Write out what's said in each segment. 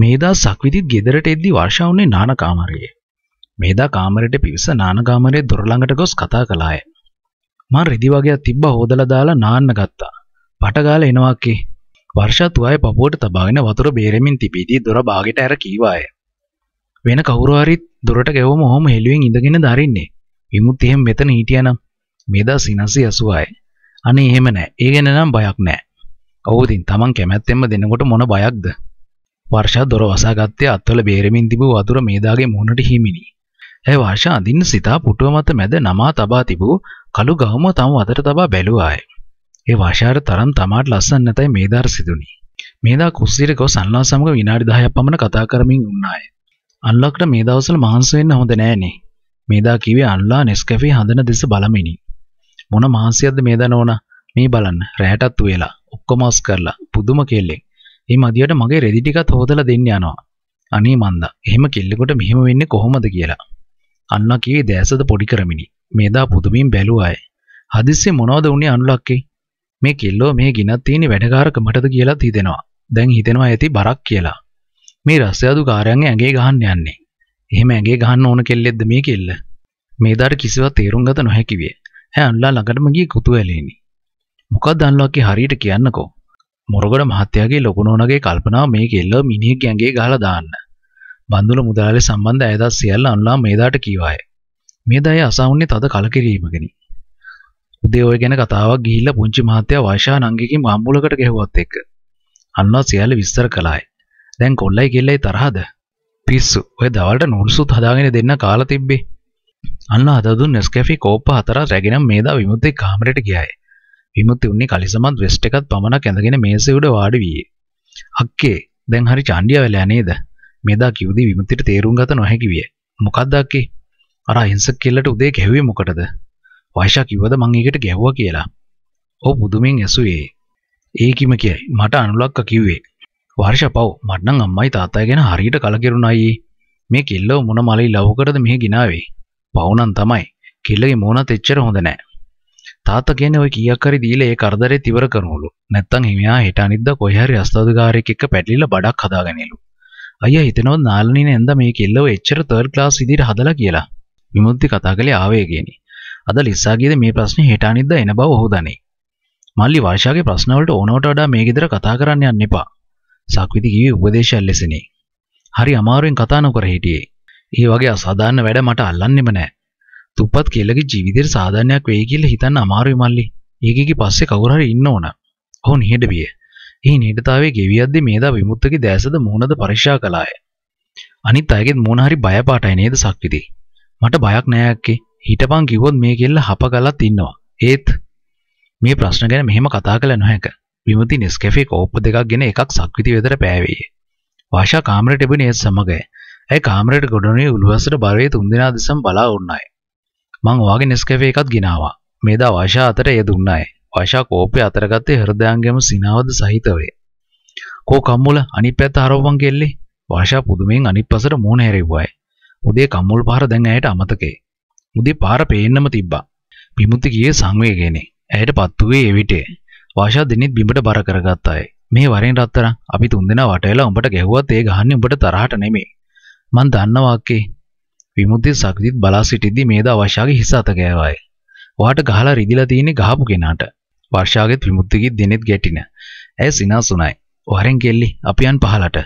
මේදා සක්විතිත් ගෙදරට එද්දි වර්ෂාවුනේ නානකාමරයේ. මේදා කාමරයට පිවිස නානකාමරයේ දොර ළඟට ගොස් කතා කළාය. මං රෙදි වගේක් තිබ්බ හොදලා දාලා නාන්න ගත්තා. පටගාලා එනවා කි. වර්ෂා තුආයේ පපුවට තබාගෙන වතුර බේරෙමින් තිබීදී දොර බාගෙට ඇර කීවාය. වෙන කවුරු හරි දොරට ගැවුම ඔහොම හෙළුවෙන් ඉඳගෙන දරින්නේ. විමුත් එහෙම මෙතන හිටියානම් මේදා සිනසී ඇසුවාය. අනේ එහෙම නෑ. ඒ ගැන නම් බයක් නෑ. ඔව් ඉතින් Taman කැමැත්තෙන්ම දෙනකොට මොන බයක්ද? වර්ෂා දොර වසාගත්තේ අත්වල බේරමින් තිබූ වතුර මේදාගේ මුහුණට හිමිනි. ඇය වර්ෂා අඳින්න සිතා පුටුව මත මැද නමා තබා තිබූ කළු ගහම තම අතට තබා බැලුවාය. ඒ වර්ෂාට තරම් තමාට ලස්සන නැතයි මේදාර සිදුනි. මේදා කුස්සිර ගොස් අන්ලා සමග විනාඩි 10ක් පමණ කතා කරමින් වුණාය. අන්ලක්ට මේ දවස්වල මහන්සි වෙන්න හොඳ නෑනේ. මේදා කිව්වේ අන්ලා නෙස්කැෆේ හදන දෙස බලමිනි. මොන මහන්සියක්ද මේදා නෝනා? මේ බලන්න රැයටත් වෙලා ඔක්කොම අස් කරලා පුදුම කෙල්ලෙක්. මේ මදියට මගේ රෙදි ටිකත් හොදලා දෙන්න යනවා. අනේ මන්දා, එහෙම කිල්ලෙකට මෙහෙම වෙන්නේ කොහොමද කියලා. අන්නා කී දැසද පොඩි කරමිනි. මේදා පුදුමින් බැලුවාය. හදිස්සියේ මොනවද උනේ අනුලක්කේ? මේ කිල්ලෝ මේ ගිනත් තියෙන වැඩකාරකමටද කියලා හිතෙනවා. දැන් හිතෙනවා ඇති බරක් කියලා. මේ රස්සයාදු කාර්යයන්ගේ ඇඟේ ගහන්න යන්නේ. එහෙම ඇඟේ ගහන්න ඕන කෙල්ලෙක්ද මේ කෙල්ල? මේදාට කිසිවක් තේරුම් ගත නොහැකි විය. හැ අනුලා ළඟටම ගිය කුතුහලෙනි. මොකක්ද අනුලාගේ හරියට කියන්නකෝ. මොරගොඩ මහත්තයාගේ ලොකුණෝනගේ කල්පනාව මේ කෙල්ල මිනිහෙක් ගැඟේ ගහලා දාන්න. බන්දුල මුදලාලේ සම්බන්ධ අයදා සියල්ල අනුලා මේදාට කීවාය. මේදාය අසවුන්නේ තද කලකිරීමකනි. උදේ ඔය ගැන කතාවක් ගිහිල්ලා පුංචි මහත්තයා වයිෂා නංගිකින් වම්බුලකට ගෙහුවත් එක්ක. අන්වා සියල්ල විස්තර කළායි. දැන් කොල්ලයි කෙල්ලයි තරහද? පිස්සු. ඔය දවල්ට නෝන්සුත් හදාගෙන දෙන්න කාලා තිබ්බේ. අන්න අද දුන් නෙස්කැෆි කෝප්ප හතරක් රැගෙන මේදා විමුක්ති කාමරයට ගියායේ. විමුක්ති උන්නේ කලිසමත් වෙස්ට් එකත් පමණක් ඇඳගෙන මේසේ උඩ වාඩි වී. "අක්කේ, දැන් හරි චාණ්ඩියා වෙලා නේද?" මේදා කිව්දී විමුක්තිට තේරුම් ගත නොහැකි විය. "මොකද්ද අක්කේ? අර අහිංසක කෙල්ලට උදේ ගැහුවේ මොකටද?" වයිෂා කිව්වද මං ඒකට ගැහුවා කියලා. "ඔව් පුදුමෙන් ඇසුවේ. ඒකිම කියයි. මට අනුලක්ක කිව්වේ. වර්ෂපව් මට නම් අම්මයි තාත්තයි ගැන හරියට කලකිරුණා අයියේ. මේ කෙල්ලව මොන මලයි ලව් කරද මෙහි ගినాවේ. පවුනම් තමයි. කෙල්ලගේ මෝනත් එච්චර හොඳ නෑ." තාත්තා කියන්නේ ওই කීයක් හරි දීලා ඒ කරදරේ තිවර කරනවලු. නැත්තම් හිමියා හෙට අනිද්දා කොහේ හරි අස්තදුකාරයෙක් එක්ක පැටලිලා බඩක් හදාගනිලු. අයියා හිතනවත් නාලනී නැන්ද මේ කෙල්ලව එච්චර 3rd class විදිහට හදලා කියලා. විමුක්ති කතා කළේ ආවේගයෙනි. අද ලිස්සාගේද මේ ප්‍රශ්නේ හෙට අනිද්දා එන බව ඔහු දනේ. මල්ලි වර්ෂාගේ ප්‍රශ්න වලට ඕනවට වඩා මේ ගෙදර කතා කරන්න යන්න එපා. සක්විති කිව්වේ උපදේශයක් ලෙසනේ. හරි අමාරුවෙන් කතා නොකර හිටියේ. ඒ වගේ අසාධාරණ වැඩ මට අල්ලන්නෙම නෑ. තුප්පත් කෙල්ලගේ ජීවිතේට සාධාරණයක් වෙයි කියලා හිතන්න අමාරුයි මල්ලි. ඒකෙකි පස්සේ කවුරු හරි ඉන්න ඕන. ඔහු නිහඬ විය. එහි නිහඬතාවයේ ගෙවියද්දී මේදා විමුක්තගේ දැසද මූණද පරික්ෂා කළාය. අනිත් අයගෙත් මූණ හරි බය පාටයි නේද සක්විති. මට බයක් නෑ අක්කේ. හිටපන් කිව්වොත් මේ කෙල්ල හප ගලත් ඉන්නවා. ඒත් මේ ප්‍රශ්න ගැන මෙහෙම කතා කළ නොහැක. විමති නෙස්කැෆේ කෝප්ප දෙකක් ගෙන එකක් සක්විති වෙතට පෑවේ. වාෂා කාමරයට එබුණේ සමගය. ඇය කාමරයට ගොඩනේ උළුවසට බරවේ තුන්දෙනා දෙසම බලා වුණාය. මං ඔයාගේ නෙස්කැෆේ එකක් ගෙනාවා. මේදා වශා අතර එය දුන්න අය. වශා කෝපය අතරගත්තේ හෘදයාංගම සිනාවද සහිතවේ. කෝ කම්මුල අනිත් පැත්ත හරවපන් කෙල්ලේ. වශා පුදුමයෙන් අනිත් පසට මූණ හැරෙව්වයි. උදේ කම්මුල් පහර දැන් ඇයට අමතකේ. උදේ පාර පේන්නම තිබ්බා. විමුති ගියේ සංවේගයනේ. ඇයට පත් වූයේ එවිටේ. වාෂා දෙනිත් බිඹට බර කරගත්ත අය. මේ වරෙන් රත්තරන් අපි තුන්දෙනා වටේලා උඹට ගැහුවත් ඒ ගහන්නේ උඹට තරහට නෙමෙයි. මං දන්නවා අක්කේ විමුක්ති සක්දිත් බලා සිටිද්දී මේද අවශ්‍යාගේ හිස අත ගෑවායි. ඔහාට ගහලා රිදිලා තියෙන්නේ ගහපු කෙනාට. වර්ෂාගෙත් විමුක්තිගෙත් දෙනෙත් ගැටින. ඇය සිනාසුණයි. "ඔහරෙන් කෙල්ලි, අපි යන් පහලට."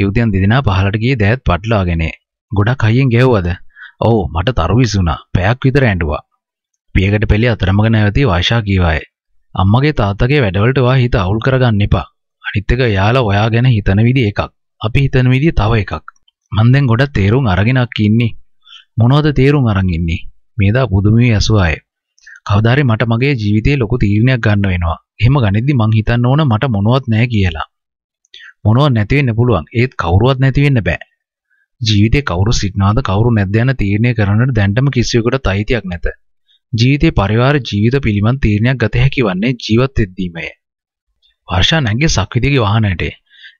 යුවතියන් දෙදෙනා පහලට ගියේ දෑත් පටලවාගෙන. ගොඩක් හයියෙන් ගැහුවද? "ඔව්, මට තරු විසුණා. පැයක් විතර ඇඬුවා." පියකට පෙළේ අතරමඟ නැවතී වර්ෂා කීවාය. "අම්මගේ තාත්තගේ වැඩවලට වා හිත අවුල් කරගන්න එපා. අනිත් එක යාලා ඔයා ගැන හිතන විදිහ එකක්. අපි හිතන විදිහ තව එකක්. මන් දැන් ගොඩක් තේරුම් අරගෙනක් ඉන්නේ. මොනවද තේරුම් අරන් ඉන්නේ? මේදා පුදුමයේ ඇසුවාය. කවදාරි මට මගේ ජීවිතේ ලොකු තීරණයක් ගන්න වෙනවා. එහෙම ගනිද්දි මං හිතන්න ඕන මට මොනවත් නැහැ කියලා. මොනවත් නැති වෙන්න පුළුවන්. ඒත් කවුරුවත් නැති වෙන්න බෑ. ජීවිතේ කවුරු සිටනවාද කවුරු නැද්ද යන තීරණය කරන්නට දැන්ටම කිසිවෙකුට අයිතියක් නැත. ජීවිතේ පරිවාර ජීවිත පිළිබඳ තීරණයක් ගත හැකි වන්නේ ජීවත් වෙද්දීමය. වර්ෂා නැග්ගේ සක්විතිගේ වාහනයට.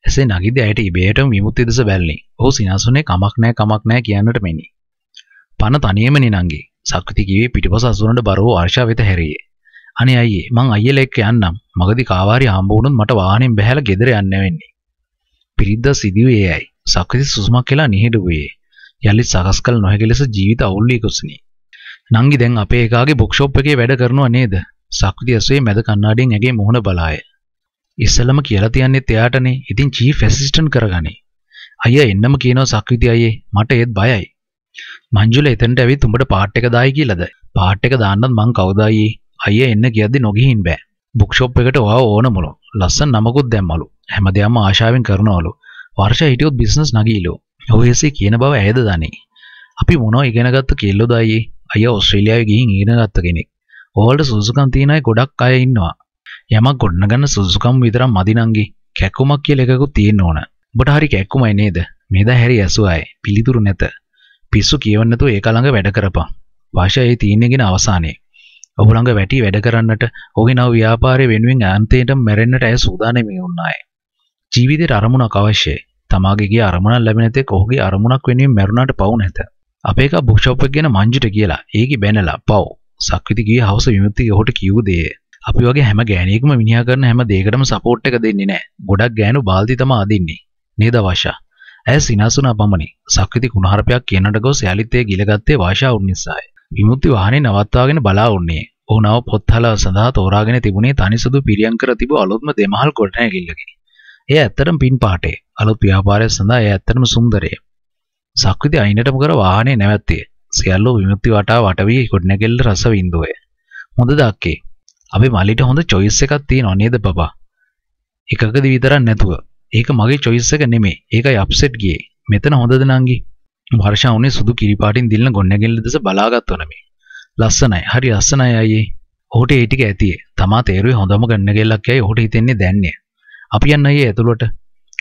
එසේ නැගිද්දී ඇයට ඉබේටම විමුක්තිය දෙස බැලනි. ඔහු සිනාසුනේ කමක් නැහැ කමක් නැහැ කියන්නට මෙනි. පණ තනියම නිනංගේ සක්විති කිව්වේ පිටිපස අසුරනට බරව වර්ෂා වෙත හැරියේ. අනේ අයියේ මං අයියලා එක්ක යන්නම්. මගදී කාවාරි හම්බ වුණොත් මට වාහනෙන් බැහැලා ගෙදර යන්න වෙන්නේ. පිරිද්ද සිදුවේ එයයි. සක්විති සුසුමක් කියලා නිහිඩුවේ. යලි සකස් කළ නොහැකි ලෙස ජීවිත අවුල්ලී කුස්නි. නංගි දැන් අපේ එකාගේ බුක් ෂොප් එකේ වැඩ කරනවා නේද? සක්විති ඇසේ මැද කණ්ණාඩියෙන් ඇගේ මුහුණ බලාය. ඉස්සලම කියලා තියන්නේ එයාටනේ. ඉතින් චීෆ් ඇසිස්ටන්ට් කරගනි. අයියා එන්නම කියනවා සක්විති අයියේ. මට ඒත් බයයි. මංජුල එතනට ඇවිත් උඹට පාට් එක දායි කියලාද? පාට් එක දාන්නත් මං කවදායි අයියා එන්න කියද්දි නොගිහින් බෑ. බුක් ෂොප් එකට ඔයා ඕනමලු. ලස්සන නමකුත් දැම්මලු. හැමදේම ආශාවෙන් කරනවලු. වර්ෂ හිටියොත් බිස්නස් නගීලු. ඔයසේ කියන බව ඇයද දන්නේ. අපි මොනව ඉගෙනගත්ත කෙල්ලෝද අයියේ? අයියා ඕස්ට්‍රේලියාවේ ගිහින් ඉගෙනගත්ත කෙනෙක්. ඕවලට සුසුකම් තියන අය ගොඩක් අය ඉන්නවා. යමක් ගොඩනගන්න සුසුකම් විතරක් මදි නංගි. කැක්කුමක් කියලා එකකුත් තියෙන්න ඕන. ඔබට හරි කැක්කුමයි නේද? මේදා හැරි ඇසුවයි. පිළිතුරු නැත. පිස්සු කියවන්නතු ඒක ළඟ වැඩ කරපන්. වාෂා ඒ තීන්දගෙන අවසානයේ. ඔහු ළඟ වැටි වැඩ කරන්නට ඔහුගේ නව ව්‍යාපාරය වෙනුවෙන් අන්තයටම මැරෙන්නට ඇය සූදානම් වුණාය. ජීවිතේට අරමුණක් අවශ්‍යයි. තමාගේගේ අරමුණක් ලැබෙන තෙක් ඔහුගේ අරමුණක් වෙනුවෙන් මැරුණාට පවු නැත. අපේ එක බුක් ෂොප් එක ගැන මංජුට කියලා ඒකි බැනලා පව්. සක්විති ගියේ හවස විමුක්තිය ඔහුට කිව්ව දේ. අපි වගේ හැම ගෑණියෙක්ම මිනිහා කරන හැම දෙයකටම සපෝට් එක දෙන්නේ නැහැ. ගොඩක් ගෑනු බාල්දි තමයි අදින්නේ. නේද වෂා? ඇය සිනාසුනා පමණි. සක්විති කුණහරපයක් කියනට ගොස් යාලිතේ ගිලගත්තේ වාෂා උන්නිසාය. විමුක්ති වාහනේ නවත්වාගෙන බලා උන්නේ. ඔහු නව පොත්හල සඳහා තෝරාගෙන තිබුණේ තනිසුදු පිරියම් කර තිබූ අලුත්ම දෙමහල් ගොඩනැගිල්ලකි. එය ඇත්තටම පින් පාටේ. අලුත් ව්‍යාපාරය සඳහා එය ඇත්තටම සුන්දරය. සක්විති අයිනටම කර වාහනේ නැවැත්තේ. සියල්ලෝ විමුක්ති වටා වටවී ගොඩනැගෙල්ල රස වින්දුවේ. හොඳ දක්කේ. අපි මලිට හොඳ choice එකක් තියෙනව නේද බබා? එකකද විතරක් නැතුව ඒක මගේ choice එක නෙමෙයි. ඒකයි upset ගියේ. මෙතන හොඳද නංගි? වර්ෂා උනේ සුදු කිරිපාටින් දිලන ගොන්නැගෙල්ල දෙස බලාගත්වන මේ. ලස්සනයි. හරි ලස්සනයි අයියේ. ඔහුට ඒ ටික ඇතියේ. තමා තේරුවේ හොඳම ගන්නගෙල්ලක් යයි ඔහුට හිතෙන්නේ දැන්නේ. අපි යන්න අයියේ ඇතුළට.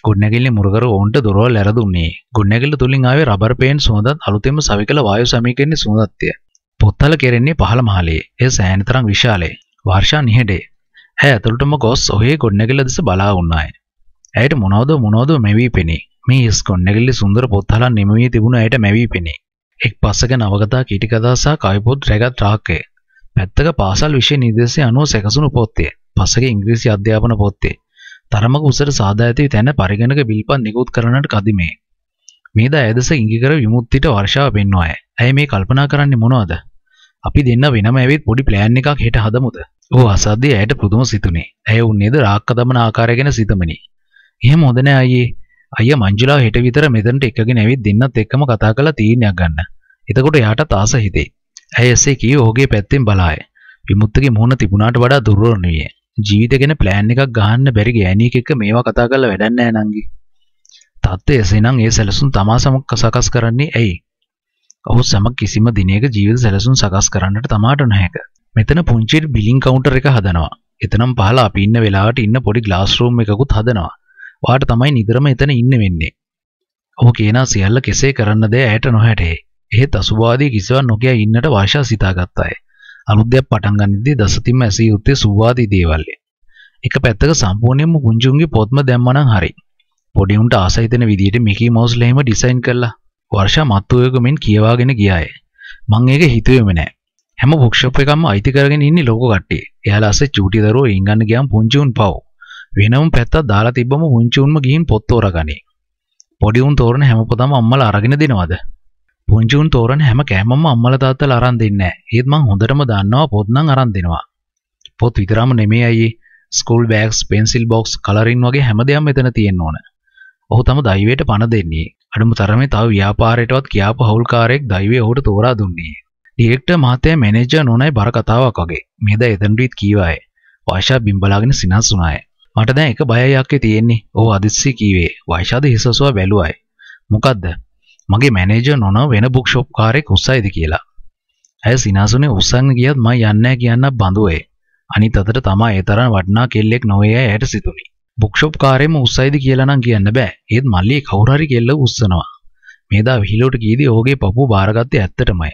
ගොඩනැගිල්ලේ මුරගර ඔවුන්ට දොරවල් ඇරදුන්නේ. ගොඩනැගිල්ල තුලින් ආවේ රබර් පේන් සුවඳත් අලුතෙන්ම සවිකල වායු සමීකරණයේ සුවඳත්ය. පොත්තල කෙරෙන්නේ පහළ මහලේ. එය සෑහෙන තරම් විශාලයි. වර්ෂා නිහෙඩේ. ඇය ඇතුළටම ගොස් ඔහේ ගොඩනැගිල්ල දෙස බලා වුණාය. ඇයට මොනවද මොනවද මැවී පෙනේ මේ හිස් කොන්නගෙල්ලි සුන්දර පොත්හලන් නිමවී තිබුණ ඇයට මැවී පෙනේ එක් පස්සක නවකතා කීටිකතා සහ කවිපොත් රැගත් රාක්කය පැත්තක පාසල් විෂය නිදේශය අනුව සැකසුණු පොත්තේ පස්සක ඉංග්‍රීසි අධ්‍යාපන පොත්තේ තරමක උසට සාදා ඇති තැන පරිගණක බිල්පන් නිකුත් කරනට කදිමේ මේද ඇදස ඉංගිකර විමුත්තිට වර්ෂාව පෙන්වාය. ඇයි මේ කල්පනා කරන්නේ මොනවද? අපි දෙන්න වෙනම ඇවිත් පොඩි ප්ලෑන් එකක් හෙට හදමුද? ඌ අසද්දී ඇයට පුදුම සිතුනේ. ඇය උන්නේද රාක්ක දමන ආකාරය ගැන සිතමිනි. එහෙම හොඳ නෑ අයියේ. අයියා මංජුලාව හෙට විතර මෙතනට එකගෙන ඇවිත් දෙන්නත් එක්කම කතා කරලා තීරණයක් ගන්න. එතකොට යාට ආස හිතේ. ඇය එසේ කී ඔහුගේ පැත්තෙන් බලාය. විමුක්තගේ මුහුණ තිබුණාට වඩා දුර්වල නුයේ. ජීවිත ගැන ප්ලෑන් එකක් ගහන්න බැරි ගෑණියෙක් එක්ක මේවා කතා කරලා වැඩක් නෑ නංගි. තත්ත්වය එසේනම් ඒ සැලසුම් තමා සමග සකස් කරන්නේ ඇයි? ඔහු සමග කිසිම දිනයක ජීවිත සැලසුම් සකස් කරන්නට තමාට නොහැක. මෙතන පුංචි බිලින් කවුන්ටර් එක හදනවා. එතනම් පහල අපි ඉන්න වෙලාවට ඉන්න පොඩි ග්ලාස් රූම් එකකුත් හදනවා. වාට තමයි නිතරම එතන ඉන්න වෙන්නේ. ඔහු කියනා සියල්ල කෙසේ කරන්න දෑ ඇයට නොහැටේ. එහෙත් අසුභවාදී කිසිවක් නොකිය ඉන්නට වාශා සිතාගත්තාය. අලුත්දයක් පටන් ගනිද්දී දසතින්ම ඇසිය යුත්තේ සුභවාදී දේවල්ය. එක පැත්තක සම්පූර්ණයෙන්ම කුංජුන්ගේ පොත්ම දැම්මනම් හරි. පොඩි උන්ට ආසයි දෙන විදියට මිකී මවුස් ලේම ඩිසයින් කළා. වර්ෂා මත්වයකමින් කියවාගෙන ගියාය. මං ඒක හිතුවේම නෑ. හැම බුක්ෂොප් එකක්ම අයිති කරගෙන ඉන්නේ ලෝක කට්ටිය. එයාලා අස්සේ චූටි දරුවෝ ඉංගන්න ගියාම පුංචි උන් පව්. වෙනම පැත්තක් දාලා තිබ්බම පුංචි උන්ම ගිහින් පොත් තෝරගනී. පොඩි උන් තෝරන හැම පොතම අම්මලා අරගෙන දෙනවද? පුංචි උන් තෝරන හැම කෑමම අම්මලා තාත්තලා අරන් දෙන්නේ නැහැ. ඒත් මං හොඳටම දන්නවා පොත් නම් අරන් දෙනවා. පොත් විතරම නෙමෙයි අයියේ. ස්කූල් බෑග්ස්, පෙන්සිල් බොක්ස්, කලරින් වගේ හැම දෙයක්ම මෙතන තියෙන්න ඕන. ඔහු තම දෛවයට පණ දෙන්නේ. අඩුම තරමේ තව ව්‍යාපාරයටවත් කියාපු හවුල්කාරයෙක් දෛවයේ ඔහුට තෝරා දුන්නේ. ඩිරෙක්ටර් මහත්තයා මැනේජර් නෝනායි බර කතාවක් වගේ. මේද එතනදිත් කීවායේ. වාෂා බිම්බලාගෙන සිනහස් වුණාය. මට දැන් එක බයයි අක්කේ තියෙන්නේ. ඔහු අදිස්සි කීවේ. වෛශාද හිසසුව බැලුවයි. මොකද්ද? මගේ මැනේජර් නොන වෙන බුක් ෂොප් කාරෙක් උස්සයිද කියලා. ඇය සිනාසුනේ උස්සන්න ගියත් මම යන්නේ කියන්න බඳුවේ. අනිත් අතට තමා ඒ තරම් වටිනා කෙල්ලෙක් නොවේ ඇයට සිතුනි. බුක් ෂොප් කාරෙම උස්සයිද කියලා නම් කියන්න බෑ. ඒත් මල්ලී කවුරු හරි කෙල්ල උස්සනවා. මේදා විහිළුවට ගියේදී ඔහුගේ පපුව බාරගත්තේ ඇත්තටමයි.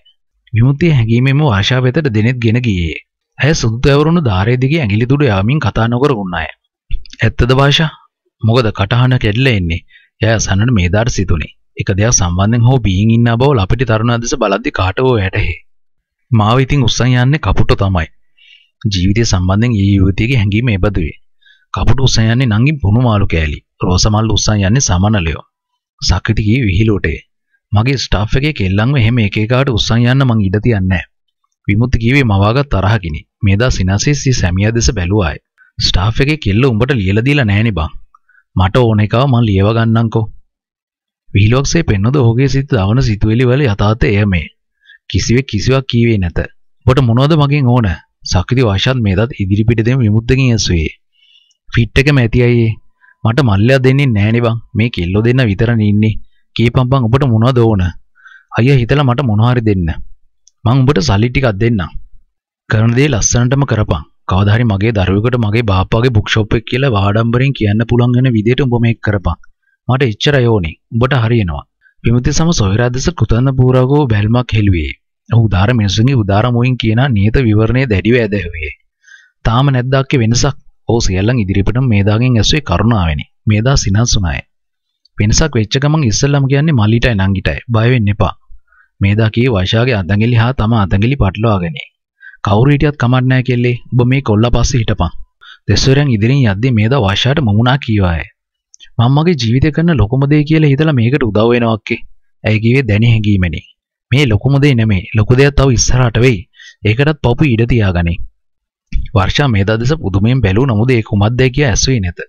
විමුක්තිය හැඟීමෙම වාශා වෙතට දෙනෙත් ගෙන ගියේ. ඇය සුද්දවරුණු ධාරයේ දිගේ ඇඟිලි තුඩ යාමින් කතා නොකර වුණාය. ඇත්තද භාෂා මොකද කටහන කෙඩල එන්නේ යෑ සන්නට මේදාට සිතුනේ එක දෙයක් සම්බන්ධෙන් හෝ බීන් ඉන්න බව අපිට තරුණ අදස බලද්දි කාටවෝ යටහේ මාව ඉතින් උස්සන් යන්නේ කපුට තමයි ජීවිතය සම්බන්ධෙන් ඒ යුවතියගේ හැඟීම එබදුවේ කපුට උස්සන් යන්නේ නංගි බුණු මාළු කෑලි රෝසමල් උස්සන් යන්නේ සමනලයෝ සක්කිතිගේ විහිලෝටේ මගේ ස්ටාෆ් එකේ කෙල්ලන්ව එහෙම එක එකාට උස්සන් යන්න මං ඉඩ තියන්නේ නැහැ. විමුක්ති කීවේ මවාගත් තරහකිනි. මේදා සිනාසීසි සැමියා දෙස බැලුවාය. ස්ටාෆ් එකේ කෙල්ල උඹට ලියලා දීලා නැහෙනි බං. මට ඕන එකව මං ලියව ගන්නම්කෝ. විහිළුවක්සේ පෙන්වද ඔහුගේ සිත දවන සිතුවිලි වල යථාර්ථය එය මේ. කිසිවෙක් කිසිවක් කීවේ නැත. ඔබට මොනවද මගෙන් ඕන? සක්‍රිය වශයෙන් මේදත් ඉදිරිපිට දෙම විමුක්තකින් ඇසුවේ. ෆිට් එකම ඇති අයියේ. මට මල්ලයක් දෙන්නේ නැහෙනි බං. මේ කෙල්ලෝ දෙන්න විතරනේ ඉන්නේ. කීපම් බං ඔබට මොනවද ඕන? අයියා හිතලා මට මොනවාරි දෙන්න. මං උඹට සල්ලි ටිකක් දෙන්නම්. කරන දේ ලස්සනටම කරපන්. කවදාහරි මගේ දරුවෙකුට මගේ බාප්පාගේ බුක් ෂොප් එක කියලා වාඩම්බරෙන් කියන්න පුළුවන් වෙන විදිහට උඹ මේක කරපන්. මට එච්චරයි ඕනේ. උඹට හරියනවා. විමුති සම සොයරාදස කృతන්න පූරාගෝ බැල්මක් හෙළුවේ. ඔහු උදාර මිනිසුන්ගේ උදාර මොයින් කියන නියත විවරණය දැඩිව ඇදහුවේ. තාම නැද්දාක්කේ වෙනසක්. ඔහු සියල්ලන් ඉදිරිපිටම මේදාගෙන් ඇසුවේ කරුණාවෙනි. මේදා සිනහසුනායි. වෙනසක් වෙච්ච ගමන් ඉස්සල්ලාම කියන්නේ මල්ලිටයි නංගිටයි. බය වෙන්න එපා. මේදා කී වයිෂාගේ අතඟිලි හා තම අතඟිලි පටලවාගෙන කවුරු හිටියත් කමක් නැහැ කෙල්ලේ. ඔබ මේ කොල්ලා පස්සේ හිටපන්. දෙස්වරයන් ඉදිරියෙන් යද්දී මේ දා වාෂාට මමුණා කීවාය. මම මගේ ජීවිතේ කරන ලොකුම දේ කියලා හිතලා මේකට උදව් වෙනවා ඔක්කේ. ඇයි කිව්වේ දැනි හැඟීමනේ. මේ ලොකුම දේ නෙමෙයි. ලොකු දෙයක් තව ඉස්සරහට වෙයි. ඒකටත් පපු ඉඩ තියාගනේ. වර්ෂා මේ දා දෙස පුදුමයෙන් බැලූ නමුත් ඒ කුමක්ද කියලා ඇසුවේ නැත.